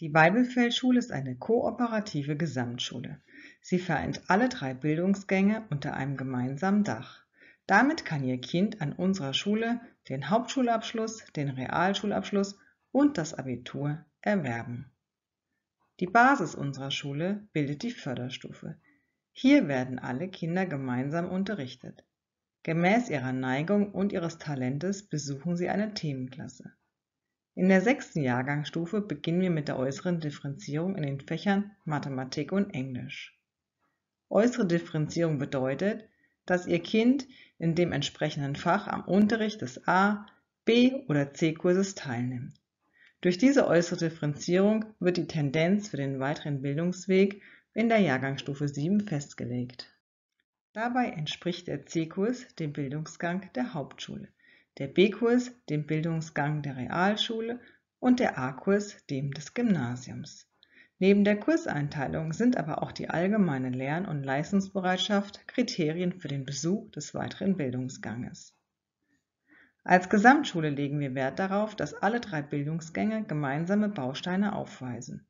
Die Weibelfeldschule ist eine kooperative Gesamtschule. Sie vereint alle drei Bildungsgänge unter einem gemeinsamen Dach. Damit kann Ihr Kind an unserer Schule den Hauptschulabschluss, den Realschulabschluss und das Abitur erwerben. Die Basis unserer Schule bildet die Förderstufe. Hier werden alle Kinder gemeinsam unterrichtet. Gemäß ihrer Neigung und ihres Talentes besuchen sie eine Themenklasse. In der sechsten Jahrgangsstufe beginnen wir mit der äußeren Differenzierung in den Fächern Mathematik und Englisch. Äußere Differenzierung bedeutet, dass Ihr Kind in dem entsprechenden Fach am Unterricht des A, B oder C-Kurses teilnimmt. Durch diese äußere Differenzierung wird die Tendenz für den weiteren Bildungsweg in der Jahrgangsstufe 7 festgelegt. Dabei entspricht der C-Kurs dem Bildungsgang der Hauptschule der B-Kurs dem Bildungsgang der Realschule und der A-Kurs dem des Gymnasiums. Neben der Kurseinteilung sind aber auch die allgemeine Lern- und Leistungsbereitschaft Kriterien für den Besuch des weiteren Bildungsganges. Als Gesamtschule legen wir Wert darauf, dass alle drei Bildungsgänge gemeinsame Bausteine aufweisen.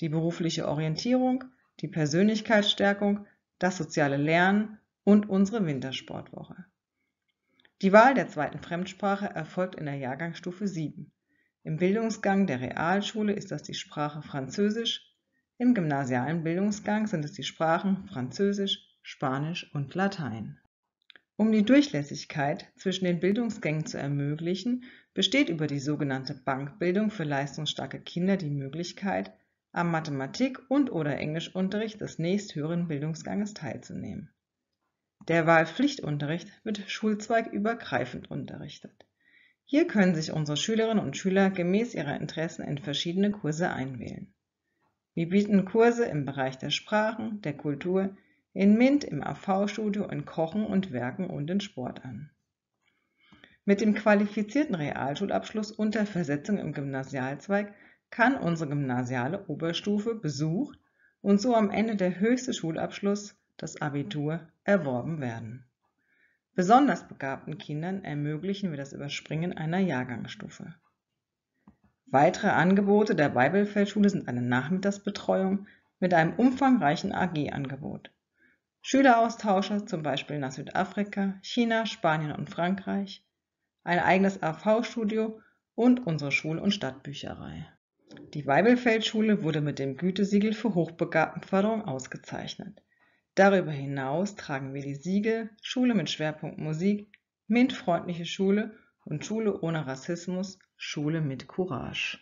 Die berufliche Orientierung, die Persönlichkeitsstärkung, das soziale Lernen und unsere Wintersportwoche. Die Wahl der zweiten Fremdsprache erfolgt in der Jahrgangsstufe 7. Im Bildungsgang der Realschule ist das die Sprache Französisch, im gymnasialen Bildungsgang sind es die Sprachen Französisch, Spanisch und Latein. Um die Durchlässigkeit zwischen den Bildungsgängen zu ermöglichen, besteht über die sogenannte Bankbildung für leistungsstarke Kinder die Möglichkeit, am Mathematik- und/oder Englischunterricht des nächsthöheren Bildungsganges teilzunehmen. Der Wahlpflichtunterricht wird schulzweigübergreifend unterrichtet. Hier können sich unsere Schülerinnen und Schüler gemäß ihrer Interessen in verschiedene Kurse einwählen. Wir bieten Kurse im Bereich der Sprachen, der Kultur, in MINT, im AV-Studio, in Kochen und Werken und in Sport an. Mit dem qualifizierten Realschulabschluss unter Versetzung im Gymnasialzweig kann unsere gymnasiale Oberstufe besucht und so am Ende der höchste Schulabschluss das Abitur erworben werden. Besonders begabten Kindern ermöglichen wir das Überspringen einer Jahrgangsstufe. Weitere Angebote der Weibelfeldschule sind eine Nachmittagsbetreuung mit einem umfangreichen AG-Angebot. Schüleraustausche zum Beispiel nach Südafrika, China, Spanien und Frankreich, ein eigenes AV-Studio und unsere Schul- und Stadtbücherei. Die Weibelfeldschule wurde mit dem Gütesiegel für Hochbegabtenförderung ausgezeichnet. Darüber hinaus tragen wir die Siegel Schule mit Schwerpunkt Musik, MINT-freundliche Schule und Schule ohne Rassismus, Schule mit Courage.